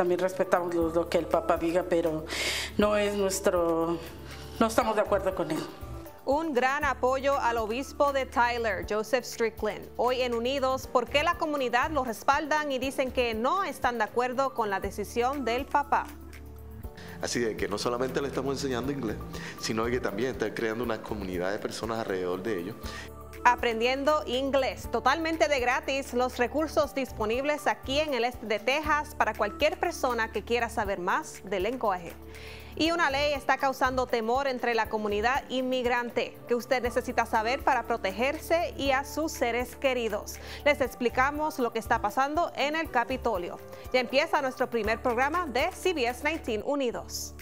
También respetamos lo, que el papá diga, pero no es nuestro, no estamos de acuerdo con él. Un gran apoyo al obispo de Tyler, Joseph Strickland. Hoy en Unidos, porque la comunidad lo respaldan y dicen que no están de acuerdo con la decisión del papá? Así de que no solamente le estamos enseñando inglés, sino que también está creando una comunidad de personas alrededor de ellos. Aprendiendo inglés totalmente de gratis, los recursos disponibles aquí en el este de Texas para cualquier persona que quiera saber más del lenguaje. Y una ley está causando temor entre la comunidad inmigrante que usted necesita saber para protegerse y a sus seres queridos. Les explicamos lo que está pasando en el Capitolio. Ya empieza nuestro primer programa de CBS 19 Unidos.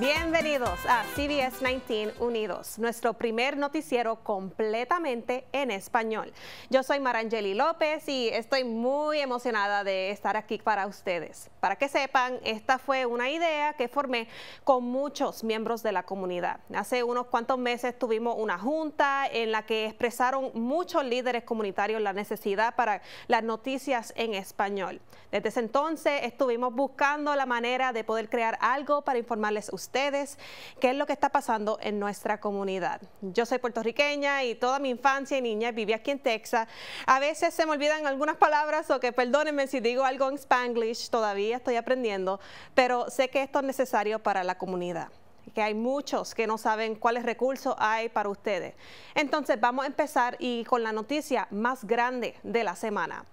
Bienvenidos a CBS 19 Unidos, nuestro primer noticiero completamente en español. Yo soy Marangeli López y estoy muy emocionada de estar aquí para ustedes. Para que sepan, esta fue una idea que formé con muchos miembros de la comunidad. Hace unos cuantos meses tuvimos una junta en la que expresaron muchos líderes comunitarios la necesidad para las noticias en español. Desde ese entonces estuvimos buscando la manera de poder crear algo para informarles ustedes ustedes qué es lo que está pasando en nuestra comunidad. Yo soy puertorriqueña y toda mi infancia y niña viví aquí en Texas. A veces se me olvidan algunas palabras o que perdónenme si digo algo en spanglish, todavía estoy aprendiendo, pero sé que esto es necesario para la comunidad que hay muchos que no saben cuáles recursos hay para ustedes. Entonces vamos a empezar y con la noticia más grande de la semana.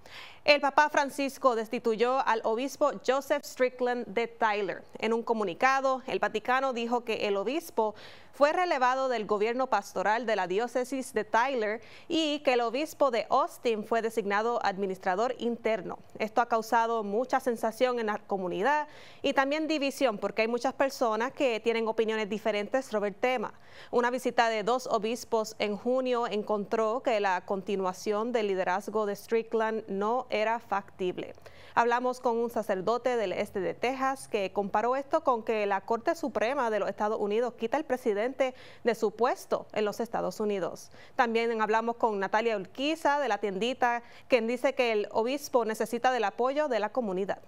El Papa Francisco destituyó al obispo Joseph Strickland de Tyler. En un comunicado, el Vaticano dijo que el obispo fue relevado del gobierno pastoral de la diócesis de Tyler y que el obispo de Austin fue designado administrador interno. Esto ha causado mucha sensación en la comunidad y también división porque hay muchas personas que tienen opiniones diferentes sobre el tema. Una visita de dos obispos en junio encontró que la continuación del liderazgo de Strickland no era factible. Hablamos con un sacerdote del este de Texas que comparó esto con que la Corte Suprema de los Estados Unidos quita al presidente de su puesto en los Estados Unidos. También hablamos con Natalia Urquiza de la tiendita, quien dice que el obispo necesita del apoyo de la comunidad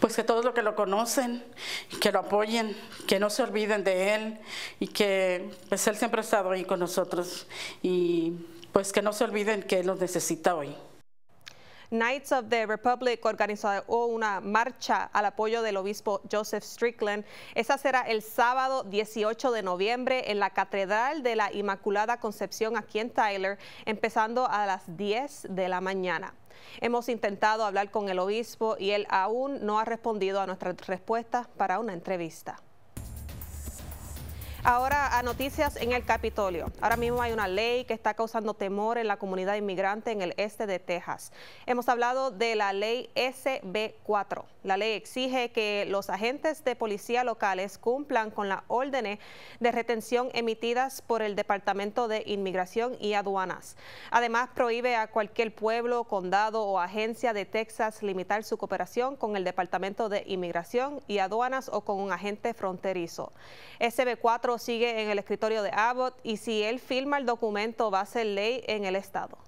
pues que todos los que lo conocen, que lo apoyen, que no se olviden de él y que pues, él siempre ha estado ahí con nosotros y pues que no se olviden que los necesita hoy. Knights of the Republic organizó una marcha al apoyo del obispo Joseph Strickland. Esa será el sábado 18 de noviembre en la Catedral de la Inmaculada Concepción aquí en Tyler, empezando a las 10 de la mañana. Hemos intentado hablar con el obispo y él aún no ha respondido a nuestras respuestas para una entrevista. Ahora a noticias en el Capitolio. Ahora mismo hay una ley que está causando temor en la comunidad inmigrante en el este de Texas. Hemos hablado de la ley SB4. La ley exige que los agentes de policía locales cumplan con las órdenes de retención emitidas por el Departamento de Inmigración y Aduanas. Además, prohíbe a cualquier pueblo, condado o agencia de Texas limitar su cooperación con el Departamento de Inmigración y Aduanas o con un agente fronterizo. SB4 sigue en el escritorio de Abbott y si él firma el documento va a ser ley en el Estado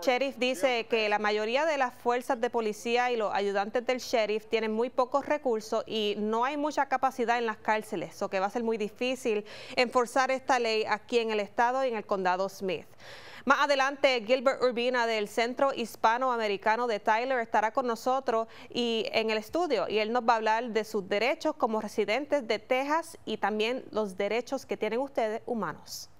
sheriff dice que la mayoría de las fuerzas de policía y los ayudantes del sheriff tienen muy pocos recursos y no hay mucha capacidad en las cárceles, o que va a ser muy difícil enforzar esta ley aquí en el estado y en el condado Smith. Más adelante, Gilbert Urbina del Centro Hispanoamericano de Tyler estará con nosotros y en el estudio y él nos va a hablar de sus derechos como residentes de Texas y también los derechos que tienen ustedes humanos.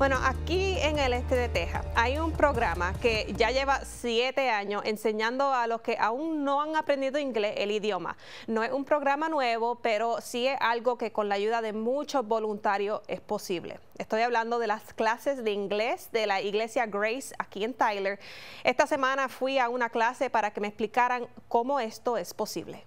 Bueno, aquí en el este de Texas hay un programa que ya lleva siete años enseñando a los que aún no han aprendido inglés el idioma. No es un programa nuevo, pero sí es algo que con la ayuda de muchos voluntarios es posible. Estoy hablando de las clases de inglés de la iglesia Grace aquí en Tyler. Esta semana fui a una clase para que me explicaran cómo esto es posible.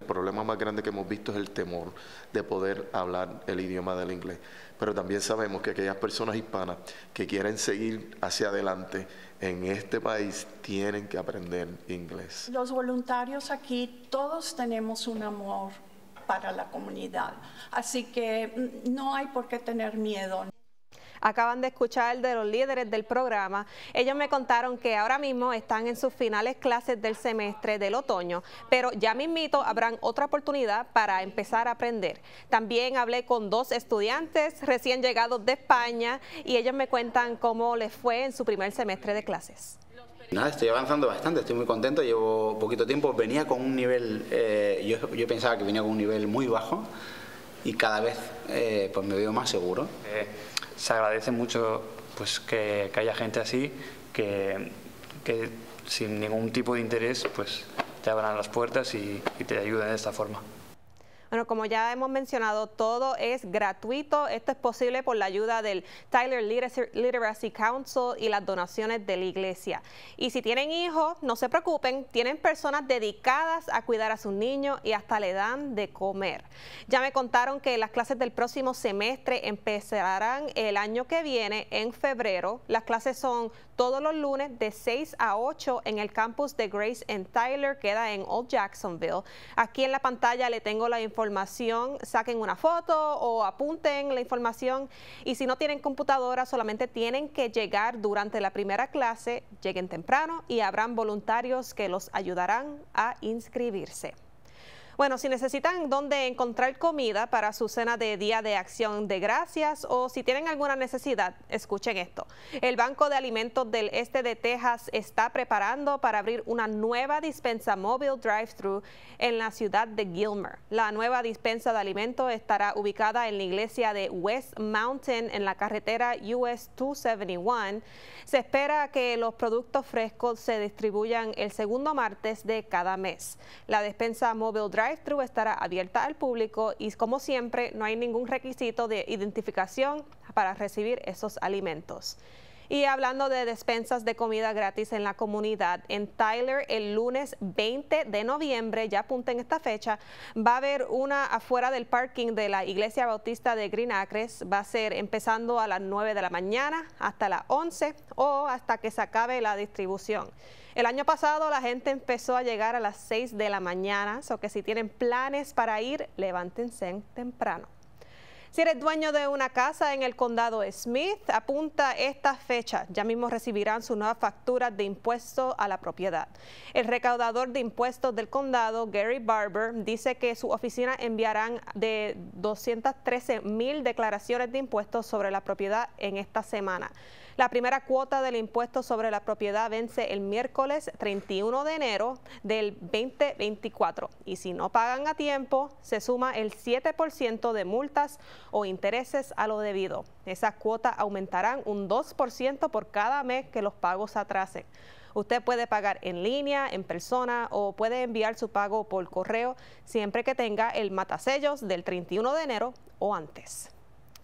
El problema más grande que hemos visto es el temor de poder hablar el idioma del inglés. Pero también sabemos que aquellas personas hispanas que quieren seguir hacia adelante en este país tienen que aprender inglés. Los voluntarios aquí todos tenemos un amor para la comunidad, así que mm, no hay por qué tener miedo acaban de escuchar de los líderes del programa. Ellos me contaron que ahora mismo están en sus finales clases del semestre del otoño, pero ya mismito habrán otra oportunidad para empezar a aprender. También hablé con dos estudiantes recién llegados de España y ellos me cuentan cómo les fue en su primer semestre de clases. Nada, estoy avanzando bastante, estoy muy contento, llevo poquito tiempo, venía con un nivel, eh, yo, pensaba que venía con un nivel muy bajo y cada vez eh, pues me veo más seguro. Eh, se agradece mucho pues, que, haya gente así que, que, sin ningún tipo de interés pues, te abran las puertas y te ayuden de esta forma. Bueno, como ya hemos mencionado, todo es gratuito. Esto es posible por la ayuda del Tyler Literacy Council y las donaciones de la iglesia. Y si tienen hijos, no se preocupen, tienen personas dedicadas a cuidar a sus niños y hasta le dan de comer. Ya me contaron que las clases del próximo semestre empezarán el año que viene, en febrero. Las clases son todos los lunes de 6 a 8 en el campus de Grace and Tyler, queda en Old Jacksonville. Aquí en la pantalla le tengo la información información, saquen una foto o apunten la información y si no tienen computadora solamente tienen que llegar durante la primera clase, lleguen temprano y habrán voluntarios que los ayudarán a inscribirse. Bueno, si necesitan dónde encontrar comida para su cena de Día de Acción de Gracias o si tienen alguna necesidad, escuchen esto. El Banco de Alimentos del Este de Texas está preparando para abrir una nueva dispensa móvil drive-thru en la ciudad de Gilmer. La nueva dispensa de alimentos estará ubicada en la iglesia de West Mountain en la carretera US 271. Se espera que los productos frescos se distribuyan el segundo martes de cada mes. La despensa móvil drive estará abierta al público y como siempre no hay ningún requisito de identificación para recibir esos alimentos. Y hablando de despensas de comida gratis en la comunidad, en Tyler el lunes 20 de noviembre, ya apunten esta fecha, va a haber una afuera del parking de la Iglesia Bautista de Green Acres. Va a ser empezando a las 9 de la mañana hasta las 11 o hasta que se acabe la distribución. El año pasado la gente empezó a llegar a las 6 de la mañana, so que si tienen planes para ir, levántense temprano. Si eres dueño de una casa en el condado Smith, apunta esta fecha. Ya mismo recibirán su nueva factura de impuestos a la propiedad. El recaudador de impuestos del condado, Gary Barber, dice que su oficina enviarán de 213 mil declaraciones de impuestos sobre la propiedad en esta semana. La primera cuota del impuesto sobre la propiedad vence el miércoles 31 de enero del 2024 y si no pagan a tiempo se suma el 7% de multas o intereses a lo debido. Esas cuotas aumentarán un 2% por cada mes que los pagos atrasen. Usted puede pagar en línea, en persona o puede enviar su pago por correo siempre que tenga el matasellos del 31 de enero o antes.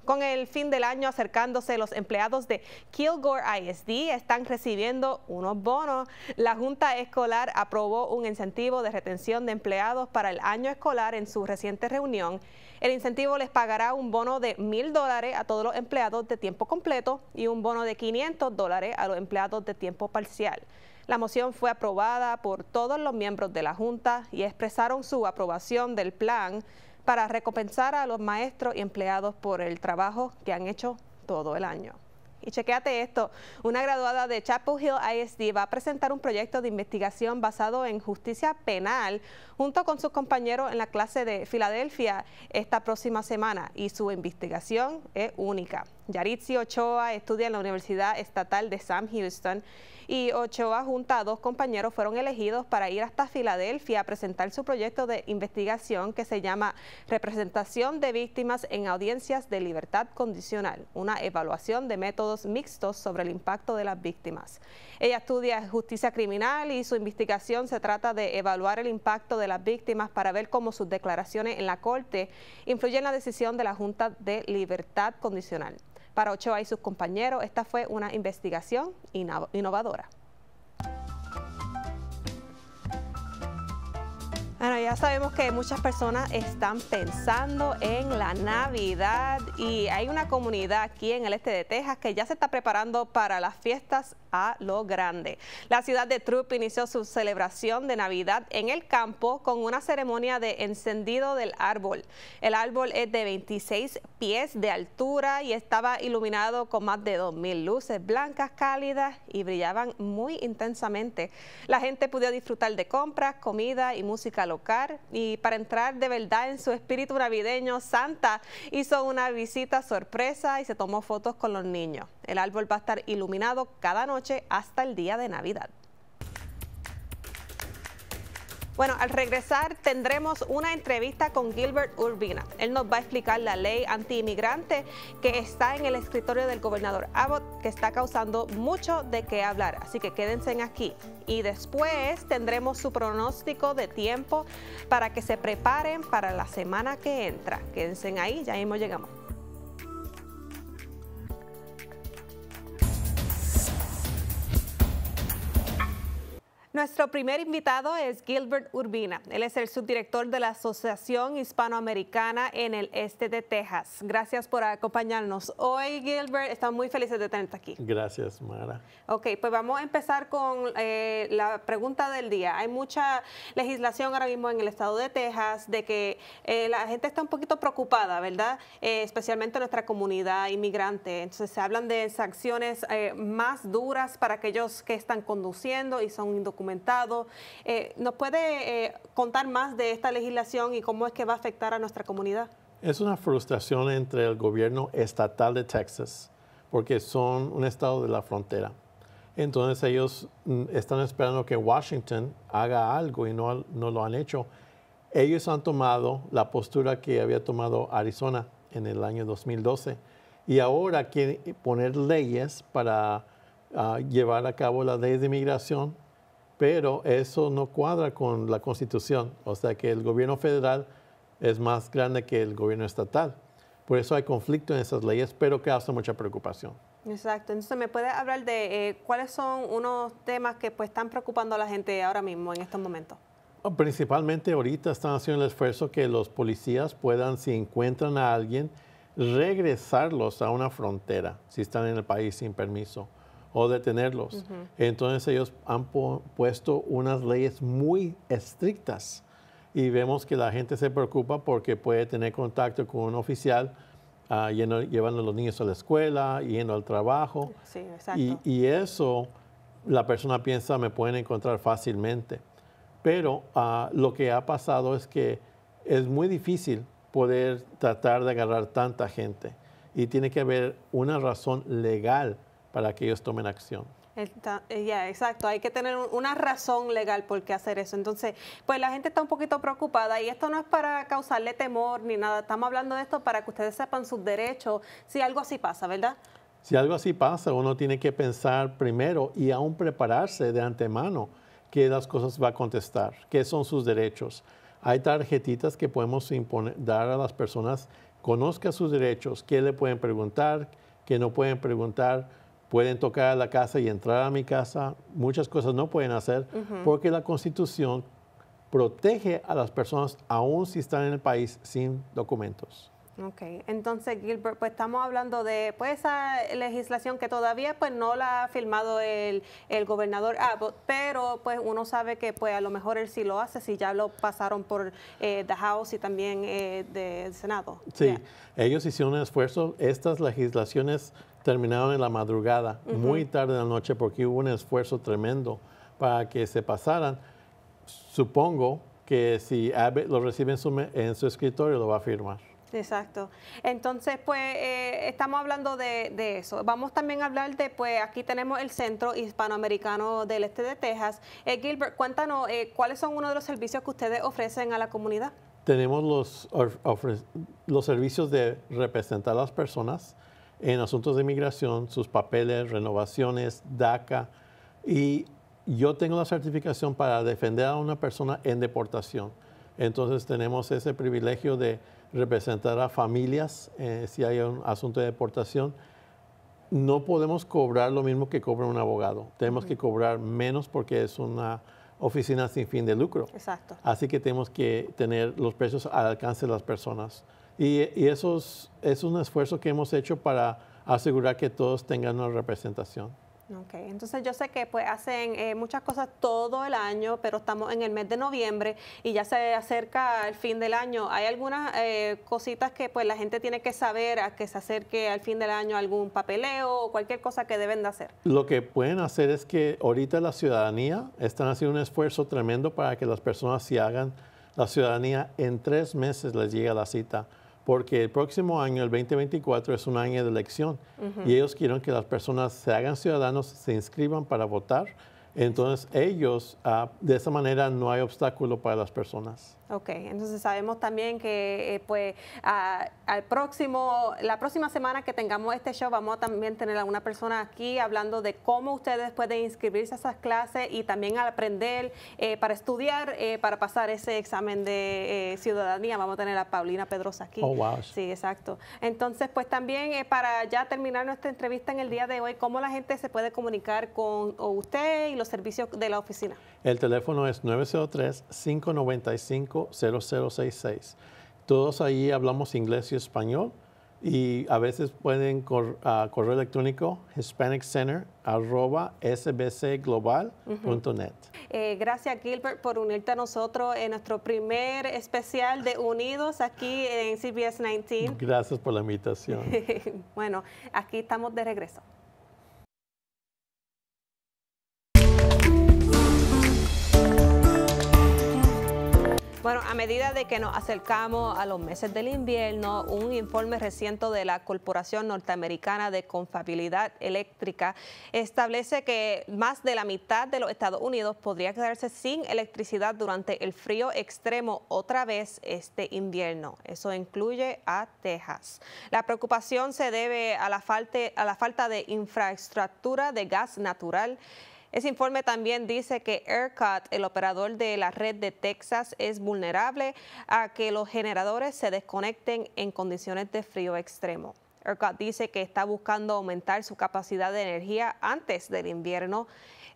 Con el fin del año acercándose, los empleados de Kilgore ISD están recibiendo unos bonos. La Junta Escolar aprobó un incentivo de retención de empleados para el año escolar en su reciente reunión. El incentivo les pagará un bono de mil dólares a todos los empleados de tiempo completo y un bono de 500 dólares a los empleados de tiempo parcial. La moción fue aprobada por todos los miembros de la Junta y expresaron su aprobación del plan para recompensar a los maestros y empleados por el trabajo que han hecho todo el año. Y chequéate esto, una graduada de Chapel Hill ISD va a presentar un proyecto de investigación basado en justicia penal junto con sus compañeros en la clase de Filadelfia esta próxima semana y su investigación es única. Yaritzi Ochoa estudia en la Universidad Estatal de Sam Houston y Ochoa junto dos compañeros fueron elegidos para ir hasta Filadelfia a presentar su proyecto de investigación que se llama Representación de Víctimas en Audiencias de Libertad Condicional, una evaluación de métodos mixtos sobre el impacto de las víctimas. Ella estudia justicia criminal y su investigación se trata de evaluar el impacto de las víctimas para ver cómo sus declaraciones en la corte influyen en la decisión de la Junta de Libertad Condicional. Para Ochoa y sus compañeros, esta fue una investigación innovadora. Bueno, ya sabemos que muchas personas están pensando en la Navidad y hay una comunidad aquí en el este de Texas que ya se está preparando para las fiestas lo grande. La ciudad de Trupp inició su celebración de Navidad en el campo con una ceremonia de encendido del árbol. El árbol es de 26 pies de altura y estaba iluminado con más de 2.000 luces blancas cálidas y brillaban muy intensamente. La gente pudo disfrutar de compras, comida y música local y para entrar de verdad en su espíritu navideño, Santa hizo una visita sorpresa y se tomó fotos con los niños. El árbol va a estar iluminado cada noche hasta el día de Navidad. Bueno, al regresar tendremos una entrevista con Gilbert Urbina. Él nos va a explicar la ley antiinmigrante que está en el escritorio del gobernador Abbott, que está causando mucho de qué hablar. Así que quédense aquí. Y después tendremos su pronóstico de tiempo para que se preparen para la semana que entra. Quédense ahí, ya hemos llegamos. Nuestro primer invitado es Gilbert Urbina. Él es el subdirector de la Asociación Hispanoamericana en el Este de Texas. Gracias por acompañarnos hoy, Gilbert. Estamos muy felices de tenerte aquí. Gracias, Mara. Ok, pues vamos a empezar con eh, la pregunta del día. Hay mucha legislación ahora mismo en el estado de Texas de que eh, la gente está un poquito preocupada, ¿verdad? Eh, especialmente nuestra comunidad inmigrante. Entonces se hablan de sanciones más duras para aquellos que están conduciendo y son indocumentados eh, ¿Nos puede eh, contar más de esta legislación y cómo es que va a afectar a nuestra comunidad? Es una frustración entre el gobierno estatal de Texas, porque son un estado de la frontera. Entonces ellos mm, están esperando que Washington haga algo y no, lo han hecho. Ellos han tomado la postura que había tomado Arizona en el año 2012 y ahora quieren poner leyes para ah, llevar a cabo la ley de inmigración pero eso no cuadra con la constitución, o sea que el gobierno federal es más grande que el gobierno estatal. Por eso hay conflicto en esas leyes, pero que hace mucha preocupación. Exacto. Entonces, ¿me puede hablar de eh, cuáles son unos temas que pues, están preocupando a la gente ahora mismo, en estos momentos? Oh, principalmente ahorita están haciendo el esfuerzo que los policías puedan, si encuentran a alguien, regresarlos a una frontera, si están en el país sin permiso o detenerlos. Entonces ellos han puesto unas leyes muy estrictas y vemos que la gente se preocupa porque puede tener contacto con un oficial ah, llevando a los niños a la escuela, yendo al trabajo. y, eso la persona piensa me pueden encontrar fácilmente. Pero ah, lo que ha pasado es que es muy difícil poder tratar de agarrar tanta gente y tiene que haber una razón legal para que ellos tomen acción. Eh, ya, exacto. Hay que tener una razón legal por qué hacer eso. Entonces, pues la gente está un poquito preocupada y esto no es para causarle temor ni nada. Estamos hablando de esto para que ustedes sepan sus derechos si algo así pasa, ¿verdad? Si algo así pasa, uno tiene que pensar primero y aún prepararse de antemano qué las cosas va a contestar, qué son sus derechos. Hay tarjetitas que podemos imponer, dar a las personas, conozca sus derechos, qué le pueden preguntar, qué no pueden preguntar pueden tocar la casa y entrar a mi casa, muchas cosas no pueden hacer porque la constitución protege a las personas aún si están en el país sin documentos. Ok, entonces Gilbert, pues estamos hablando de pues esa legislación que todavía pues no la ha firmado el, el gobernador Abbott, pero pues uno sabe que pues a lo mejor él sí lo hace, si ya lo pasaron por eh, The House y también eh, del Senado. Sí, ellos hicieron un esfuerzo, estas legislaciones terminaron en la madrugada, muy tarde en la noche, porque hubo un esfuerzo tremendo para que se pasaran. Supongo que si lo recibe en su, escritorio, lo va a firmar. Exacto. Entonces, pues eh, estamos hablando de, eso. Vamos también a hablar de, pues aquí tenemos el Centro Hispanoamericano del Este de Texas. Eh, Gilbert, cuéntanos, eh, ¿cuáles son uno de los servicios que ustedes ofrecen a la comunidad? Tenemos los, los servicios de representar a las personas, en asuntos de inmigración, sus papeles, renovaciones, DACA, y yo tengo la certificación para defender a una persona en deportación. Entonces tenemos ese privilegio de representar a familias eh, si hay un asunto de deportación. No podemos cobrar lo mismo que cobra un abogado. Tenemos que cobrar menos porque es una oficina sin fin de lucro. Exacto. Así que tenemos que tener los precios al alcance de las personas. Y, eso, es, un esfuerzo que hemos hecho para asegurar que todos tengan una representación. Ok, entonces yo sé que pues hacen eh, muchas cosas todo el año, pero estamos en el mes de noviembre y ya se acerca el fin del año. ¿Hay algunas eh, cositas que pues la gente tiene que saber a que se acerque al fin del año algún papeleo o cualquier cosa que deben de hacer? Lo que pueden hacer es que ahorita la ciudadanía están haciendo un esfuerzo tremendo para que las personas se si hagan la ciudadanía en tres meses les llegue la cita porque el próximo año, el 2024, es un año de elección y ellos quieren que las personas se hagan ciudadanos, se inscriban para votar entonces ellos, ah, de esa manera no hay obstáculo para las personas. Ok, entonces sabemos también que eh, pues ah, al próximo, la próxima semana que tengamos este show vamos a también tener a una persona aquí hablando de cómo ustedes pueden inscribirse a esas clases y también aprender eh, para estudiar, eh, para pasar ese examen de ciudadanía. Vamos a tener a Paulina Pedrosa aquí. Oh, wow. Sí, exacto. Entonces pues también para ya terminar nuestra entrevista en el día de hoy, cómo la gente se puede comunicar con usted y los servicio de la oficina. El teléfono es 903-595-0066. Todos ahí hablamos inglés y español y a veces pueden ah, correo electrónico hispaniccenter.sbcglobal.net. Eh, gracias Gilbert por unirte a nosotros en nuestro primer especial de Unidos aquí en CBS 19. Gracias por la invitación. bueno, aquí estamos de regreso. Bueno, a medida de que nos acercamos a los meses del invierno, un informe reciente de la Corporación Norteamericana de Confabilidad Eléctrica establece que más de la mitad de los Estados Unidos podría quedarse sin electricidad durante el frío extremo otra vez este invierno. Eso incluye a Texas. La preocupación se debe a la, falta a la falta de infraestructura de gas natural ese informe también dice que ERCOT, el operador de la red de Texas, es vulnerable a que los generadores se desconecten en condiciones de frío extremo. ERCOT dice que está buscando aumentar su capacidad de energía antes del invierno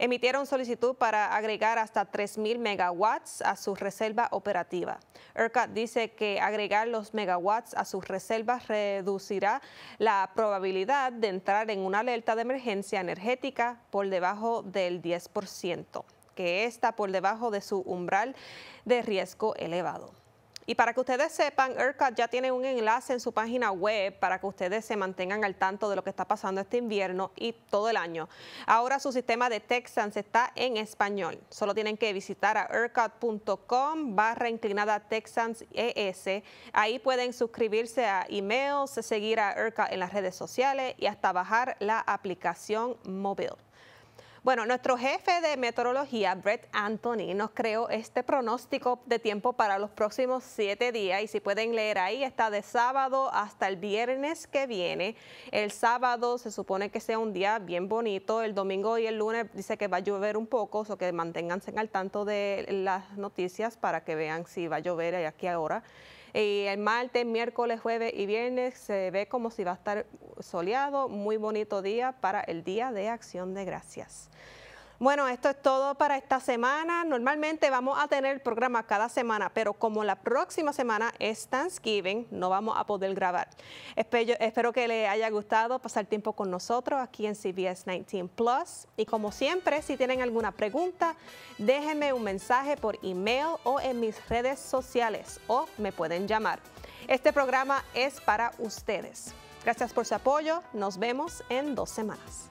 emitieron solicitud para agregar hasta 3.000 megawatts a su reserva operativa. ERCAT dice que agregar los megawatts a sus reservas reducirá la probabilidad de entrar en una alerta de emergencia energética por debajo del 10%, que está por debajo de su umbral de riesgo elevado. Y para que ustedes sepan, ERCOT ya tiene un enlace en su página web para que ustedes se mantengan al tanto de lo que está pasando este invierno y todo el año. Ahora su sistema de Texans está en español. Solo tienen que visitar a ERCOT.com barra inclinada Texans ES. Ahí pueden suscribirse a emails, seguir a ERCOT en las redes sociales y hasta bajar la aplicación móvil. Bueno, nuestro jefe de meteorología, Brett Anthony, nos creó este pronóstico de tiempo para los próximos siete días y si pueden leer ahí, está de sábado hasta el viernes que viene. El sábado se supone que sea un día bien bonito, el domingo y el lunes dice que va a llover un poco, o que manténganse al tanto de las noticias para que vean si va a llover aquí ahora. Y el martes, miércoles, jueves y viernes se ve como si va a estar soleado, muy bonito día para el Día de Acción de Gracias. Bueno, esto es todo para esta semana. Normalmente vamos a tener el programa cada semana, pero como la próxima semana es Thanksgiving, no vamos a poder grabar. Espero, que les haya gustado pasar tiempo con nosotros aquí en CBS 19 Plus. Y como siempre, si tienen alguna pregunta, déjenme un mensaje por email o en mis redes sociales o me pueden llamar. Este programa es para ustedes. Gracias por su apoyo. Nos vemos en dos semanas.